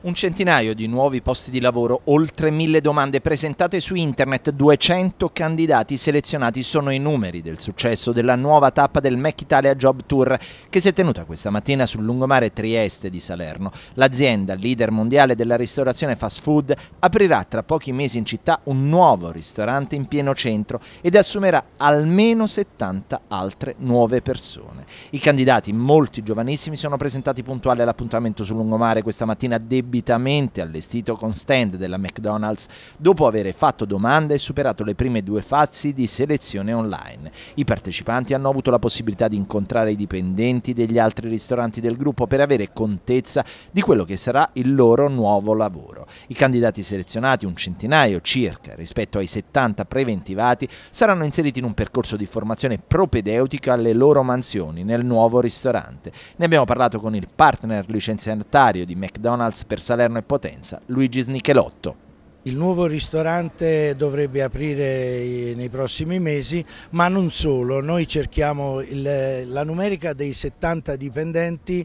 Un centinaio di nuovi posti di lavoro, oltre mille domande presentate su internet, 200 candidati selezionati sono i numeri del successo della nuova tappa del Mac Italia Job Tour che si è tenuta questa mattina sul lungomare Trieste di Salerno. L'azienda, leader mondiale della ristorazione fast food, aprirà tra pochi mesi in città un nuovo ristorante in pieno centro ed assumerà almeno 70 altre nuove persone. I candidati, molti giovanissimi, sono presentati puntuali all'appuntamento sul lungomare questa mattina morbidamente allestito con stand della McDonald's dopo aver fatto domanda e superato le prime due fasi di selezione online. I partecipanti hanno avuto la possibilità di incontrare i dipendenti degli altri ristoranti del gruppo per avere contezza di quello che sarà il loro nuovo lavoro. I candidati selezionati, un centinaio circa rispetto ai 70 preventivati, saranno inseriti in un percorso di formazione propedeutica alle loro mansioni nel nuovo ristorante. Ne abbiamo parlato con il partner licenziatario di McDonald's per per Salerno e Potenza, Luigi Snichelotto. Il nuovo ristorante dovrebbe aprire nei prossimi mesi, ma non solo, noi cerchiamo il, la numerica dei 70 dipendenti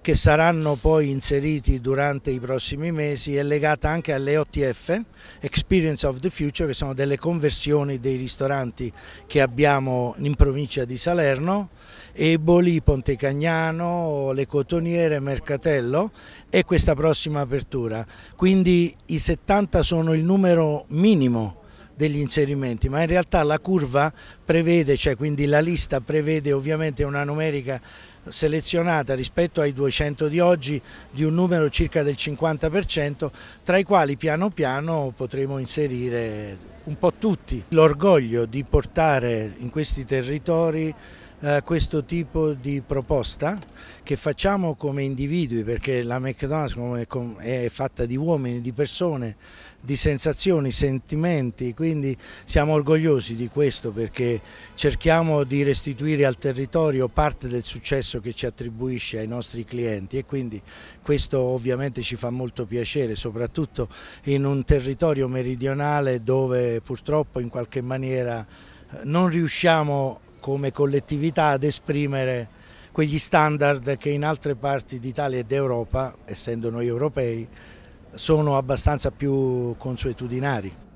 che saranno poi inseriti durante i prossimi mesi è legata anche alle OTF, Experience of the Future, che sono delle conversioni dei ristoranti che abbiamo in provincia di Salerno, Eboli, Pontecagnano, Le Cotoniere, Mercatello e questa prossima apertura. Quindi i 70 sono sono il numero minimo degli inserimenti, ma in realtà la curva prevede, cioè quindi la lista prevede ovviamente una numerica selezionata rispetto ai 200 di oggi di un numero circa del 50%, tra i quali piano piano potremo inserire un po' tutti. L'orgoglio di portare in questi territori eh, questo tipo di proposta che facciamo come individui perché la McDonald's è fatta di uomini, di persone, di sensazioni, sentimenti, quindi siamo orgogliosi di questo perché cerchiamo di restituire al territorio parte del successo che ci attribuisce ai nostri clienti e quindi questo ovviamente ci fa molto piacere, soprattutto in un territorio meridionale dove purtroppo in qualche maniera non riusciamo come collettività ad esprimere quegli standard che in altre parti d'Italia e d'Europa, essendo noi europei, sono abbastanza più consuetudinari.